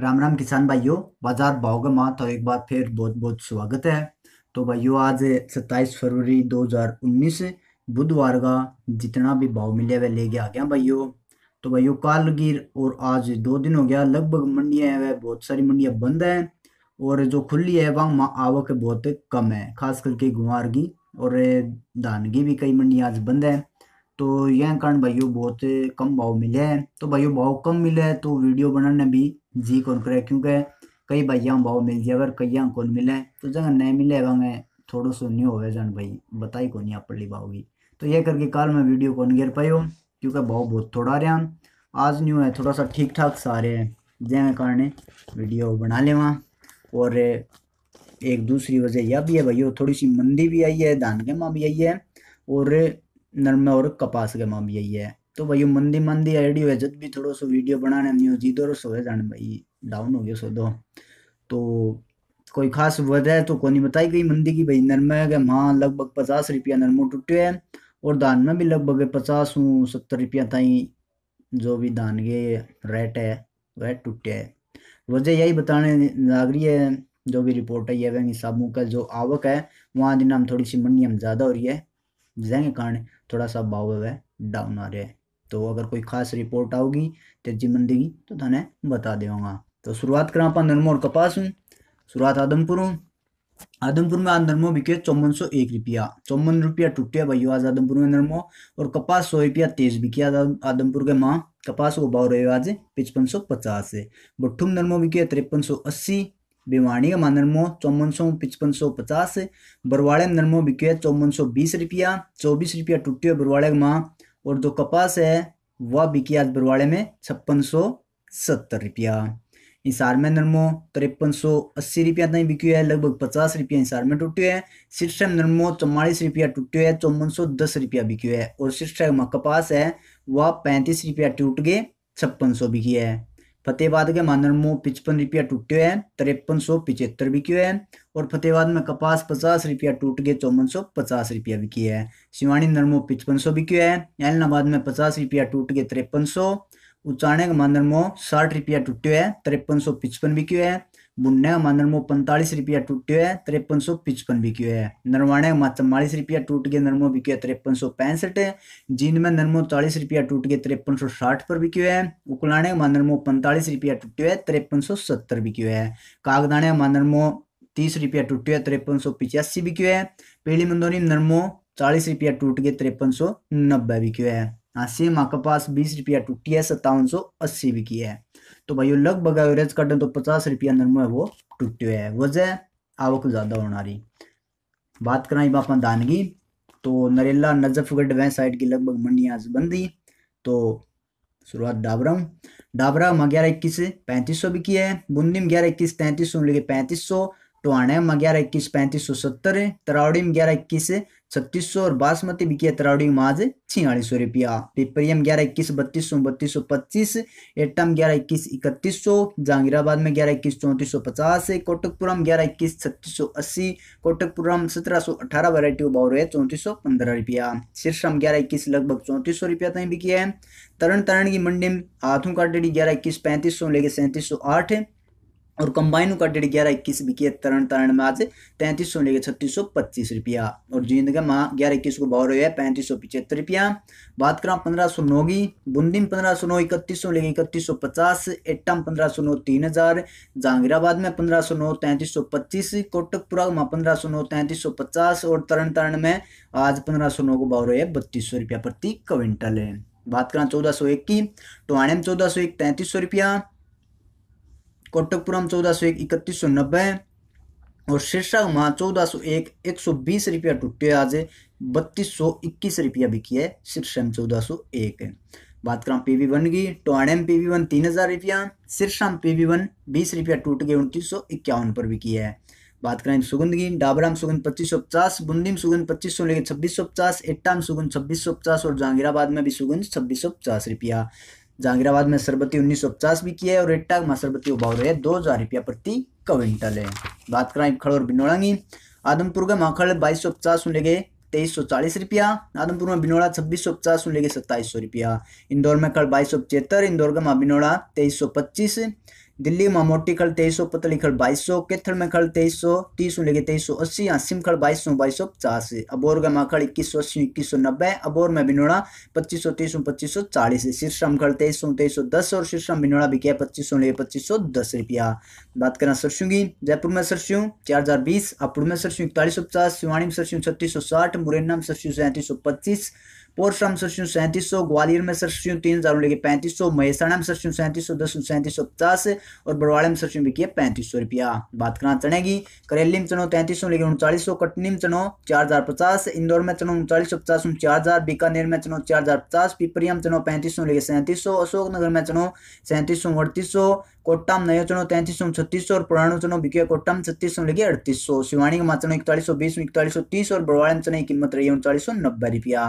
राम राम किसान भाइयों बाजार भाव का माँ तो एक बार फिर बहुत बहुत स्वागत है तो भाइयों आज 27 फरवरी 2019 बुधवार का जितना भी भाव मिले वह लेके आ गया भाइयों तो भाइयों काल गिर और आज दो दिन हो गया लगभग मंडियाँ हैं वह बहुत सारी मंडियाँ बंद हैं और जो खुली है वहाँ माँ आवक बहुत कम है खास करके गुआर की और धान की भी कई मंडियाँ आज बंद है तो यह कारण भाइयों बहुत कम भाव मिले हैं तो भाइयों भाव कम मिले हैं तो वीडियो बनाने भी जी कौन करे क्योंकि कई भैया भाव मिल जाए अगर कई कौन मिले तो जगह नहीं मिले वांगे थोड़ो सो नहीं होवे जान भाई बताई कौन यहाँ पड़ली भाव की तो यह करके काल में वीडियो कौन गिर पाई क्योंकि भाव बहुत थोड़ा रहा आज न्यू है थोड़ा सा ठीक ठाक सारे हैं जैसे कारण वीडियो बना ले वहाँ और एक दूसरी वजह यह भी है भाई थोड़ी सी मंदी भी आई है धान के माँ भी आई है और नरमा और कपास के माम यही है तो भाई मंदी मंदी आइडियो है जब भी थोड़ा सो वीडियो बनाने नहीं हो जी दो सोए जाने भाई डाउन हो गया सो दो तो कोई खास वजह तो कोनी बताई गई मंदी की भाई नरमा के माँ लगभग पचास रुपया नरमो टूटे है और दान में भी लगभग पचास हूँ सत्तर रुपया ताई जो भी दान के रेट है वह टूटे है वजह यही बताने लग रही है जो भी रिपोर्ट आई है वह हिसाबों का जो आवक है वहाँ दिन हम थोड़ी सी मंडी हम ज़्यादा हो रही है जैंगे कारण थोड़ा सा भाव है डाउन आ रहा है तो अगर कोई खास रिपोर्ट आओगी तेजी मंदी की तो थाने बता देगा तो शुरुआत करा आप नरमो और कपास हूँ शुरुआत आदमपुर हूँ आदमपुर में आज नरमो बिके चौवन सौ एक रुपया चौवन रुपया टूटे भाई आज आदमपुर में नरमो और कपास सौ रुपया तेज बिके आदमपुर के माँ कपास को भाव रहे आज पचपन सौ पचास है भट्ठूम नरमो बिके तिरपन सौ अस्सी भिवाणी में नरमो चौवन सौ पचपन सौ पचास बरवाड़े में नरमो बिक्यो चौवन सौ बीस रुपया चौबीस रुपया टूटे बरवाड़े माँ और जो कपास है वह बिकी आज बरवाड़े में छप्पन सौ सत्तर रुपया इंसार में नरमो तिरपन सौ अस्सी रुपया ताई बिकी है लगभग पचास रुपया इंसार में टूटे है सिरसा में नरमो चौवालीस रुपया टूटे है चौवन सौ दस रुपया बिक्यो है और सिरसा में कपास है वह पैंतीस रुपया टूट गए छप्पन सौ बिकी है फतेहबाद के मानर में पिचपन रुपया टूटे है तिरपन सौ पिचहत्तर बिके है और फतेहबाद में कपास पचास रुपया टूट के चौवन सौ पचास रुपया बिकी है शिवानी नरमो पिचपन सौ बिके है एलनाबाद में पचास रुपया टूट के तिरपन सौ उचाणे के मानर साठ रुपया टूटे है तिरपन सौ पिचपन बिके है बुन्ने मानन मो पैंतालीस रुपया टूट्यो है तिरपन सौ पिचपन बिक्यो है नरवाणे में चम्मालीस रुपया टूट गया नरमो बिक्यो है तिरपन सौ पैंसठ जींद में नरमो चालीस रुपया टूट गया तिरपन सौ साठ पर बिक्यो है उकलाणे में नरमो पैंतालीस रुपया टूट्यो है तिरपन सौ सत्तर बिक्यो है कागदाणे में नरमो तीस रुपया टूट्यो है तिरपन सौ पिचासी बिक्यो है पेली मंदोनी नरमो चालीस रुपया टूट गया तिरपन सौ नब्बे बिक्यो है हाँ सेम आपके पास बीस रुपया टूटी है सत्तावन सौ अस्सी बिकी है तो भाई लगभग एवरेज दें तो पचास रुपया नरमो है वो टूट है वजह आवक ज़्यादा होना रही बात कराई बापा धान की तो नरेला नजफगढ़ वह साइड की लगभग मंडियाँ आज तो शुरुआत डाबरा हूँ डाबरा में ग्यारह इक्कीस पैंतीस सौ बिकी है बूंदी में ग्यारह इक्कीस तैंतीस सौ लेके पैंतीस सौ टोहाना में ग्यारह इक्कीस पैंतीस सौ सत्तर तरावड़ी में ग्यारह इक्कीस छत्तीस सौ और बासमती बिकिया तरावड़ी में आज छियालीस सौ रुपया पिपरियम ग्यारह इक्कीस बत्तीस सौ बत्तीस सौ पच्चीस एटम ग्यारह इक्कीस इकतीस सौ जहांगीराबाद में ग्यारह इक्कीस चौंतीस सौ पचास कोटकपुरम ग्यारह इक्कीस छत्तीस सौ अस्सी कोटकपुरम सत्रह सौ अठारह वैरायटी भाव रहे चौंतीस सौ पंद्रह रुपया शीर्षम ग्यारह इक्कीस लगभग चौंतीस सौ रुपया तय बिकी है तरण तरण की मंडी में हाथों डेडी ग्यारह इक्कीस पैंतीस सौ लेके सैंतीस सौ आठ और कंबाइन का डेढ़ ग्यारह इक्कीस बिकी तरण तरण में आज तैंतीस सौ लेके छत्तीस सौ पच्चीस रुपया और का में ग्यारह इक्कीस को भाव रहे पैंतीस सौ पिछहत्तर रुपया बात करा पंद्रह सौ नौ की बुंदी में पंद्रह सौ नौ इकतीस सौ लेके इकतीस सौ पचास एट्टम पंद्रह सौ नौ तीन हजार जहांगीराबाद में पंद्रह सौ नौ तैंतीस सौ पच्चीस कोटकपुरा में पंद्रह सौ नौ तैंतीस सौ पचास और तरण तारण में आज पंद्रह सौ नौ को भाव रहे बत्तीस सौ रुपया प्रति क्विंटल है बात करा चौदह सौ एक की टोहाने तो में चौदह सौ एक तैंतीस सौ रुपया कोटकपुरम चौदह सौ एक इकतीस सौ नब्बे और शीर्षा माँ चौदह सौ एक एक सौ बीस रुपया टूटे आज बत्तीस सौ इक्कीस रुपया बिकी है शीर्षा में चौदह सौ एक बात करें पी वी वन की तो में पी वी वन तीन हज़ार रुपया शीर्षम पी वी वन बीस रुपया टूट गए उन्तीस सौ इक्यावन पर बिकी है बात करें सुगंध की डाबराम सुगंध पच्चीस सौ पचास बुंदीम सुगंध पच्चीस सौ लेकर छब्बीस सौ पचास एट्टाम सुगंध छब्बीस सौ पचास और जहांगीराबाद में भी सुगंध छब्बीस सौ पचास रुपया जहांगीराबाद में सरबती 1950 भी किया है और रेटाग में सरबती उभाव रहे दो हजार रुपया प्रति क्विंटल है बात करें खड़ और बिनोड़ा की आदमपुर का माखड़ बाईस सौ पचास सुन लेगे तेईस सौ चालीस रुपया आदमपुर में बिनोड़ा छब्बीस सौ पचास सुन लेगे सत्ताईस सौ रुपया इंदौर में खड़ बाईस सौ पचहत्तर इंदौर का माँ बिनोड़ा तेईस सौ पच्चीस दिल्ली में मोटी खल तेईस सौ पतली खल बाईस सौ केथल में खल तेईस सौ तीस लेके तेईस सौ अस्सी सिम खल बाईस सौ बाईस सौ पचास अबोर का माखड़ इक्कीस सौ अस्सी इक्कीस सौ नब्बे अबोर में बिनोड़ा पच्चीस सौ तीस सौ पच्चीस सौ चालीस शीर्षम खल तेईस सौ तेईस सौ दस और शीर्षम बिनोड़ा बिके पच्चीस सौ लेके पच्चीस सौ दस रुपया बात करना सरसों की जयपुर में सरसों चार हजार बीस अपुर में सरसों इकतालीस सौ पचास शिवाणी में सरसों छत्तीस सौ साठ मुरैना में सरसों सैंतीस सौ पच्चीस में सरसियों सैंतीस सौ ग्वालियर में सरसियों तीन हज़ार लेके पैंतीस सौ महेसाणा में सरसियों सैंतीस सौ दस सैंतीस सौ पचास और बड़वाड़ा में सरसियों बिकी है पैंतीस सौ रुपया बात करना चढ़ेगी करेली में चनो तैंतीस सौ लेके उनचालीस सौ कटनी में चनो चार हज़ार पचास इंदौर में चनो उनचालीस सौ पचास चार हज़ार बीकानेर में चनो चार हज़ार पचास पिपरिया में चनो पैंतीस सौ लेके सैंतीस सौ अशोकनगर में चनो सैंतीस सौ अड़तीस सौ कोटा में नयो चनो तैंतीस सौ छत्तीस सौ और पुरानो चनो बिके कोटा में छत्तीस सौ लेके अड़तीस सौ शिवानी का चनो इकतालीस सौ बीस में इकतालीस सौ तीस और बड़वाड़ा में चने की कीमत रही है उनचालीस सौ नब्बे रुपया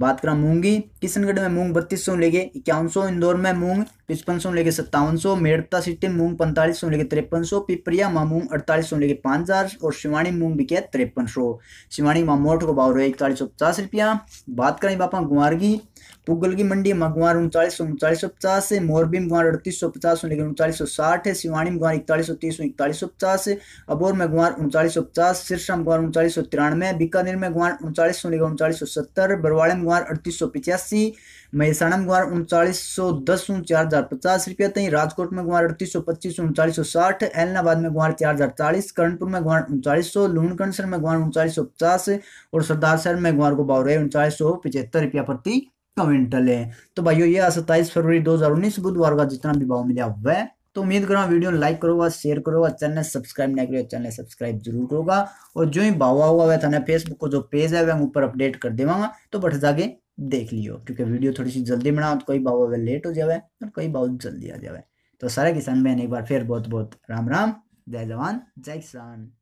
बात करा मूंगी किशनगढ़ में मूंग बत्तीस सौ लेके इक्यावन सौ इंदौर में मूंग पचपन सौ लेके सत्तावन सौ मेड़ता सिटी मूंग पैंतालीस सौ लेके तिरपन सौ पिपरिया माँ मूंग अड़तालीस सौ लेके पाँच हज़ार और शिवानी मूंग बिके तिरपन सौ शिवानी माँ मोट को भाव रहे इकतालीस सौ पचास रुपया बात करें बापा गुआरगी पुगल की मंडी मगवार उनतालीस सौ उनचालीस सौ पचास है मोरबी में अड़तीस सौ पचास लेकिन उनतालीस सौ साठ है सिवानी में इकतालीस सौ तीस सौ इकतालीस सौ पचास है अबोर में गुआर उनतालीस सौ पचास सिरसा मगवार गुआर सौ तिरानवे बीकानेर में गुआर उनचालीस सौ लेकर उनतालीस सौ सत्तर बरवाड़े में गुआर अड़तीस सौ पचासी महसाणा में गुआर उनचालीस सौ दस सौ चार हज़ार पचास रुपया तई राजकोट में गुआर अड़तीस सौ पच्चीस सौ उनचालीस सौ साठ एलनाबाद में गुआर चार हज़ार चालीस करणपुर में गुआर उनचालीस सौ लूणकंडसर में गुआर उनचालीस सौ पचास और सरदार शहर में गुआर को बाव रहे उनचालीस सौ पचहत्तर रुपया प्रति कमेंटल है तो भाइयों ये सत्ताईस फरवरी 2019 बुधवार का जितना भी भाव मिला वह तो उम्मीद करूँगा वीडियो लाइक करोगा शेयर करोगा चैनल सब्सक्राइब नहीं करोगे चैनल सब्सक्राइब जरूर करोगा और जो ही भाव होगा वह थाना फेसबुक को जो पेज है वह ऊपर अपडेट कर देवांगा तो बट जाके देख लियो क्योंकि वीडियो थोड़ी सी जल्दी बनाओ तो कई भाव लेट हो जाए और तो कई भाव जल्दी आ जाए तो सारे किसान बहन एक बार फिर बहुत बहुत राम राम जय जवान जय किसान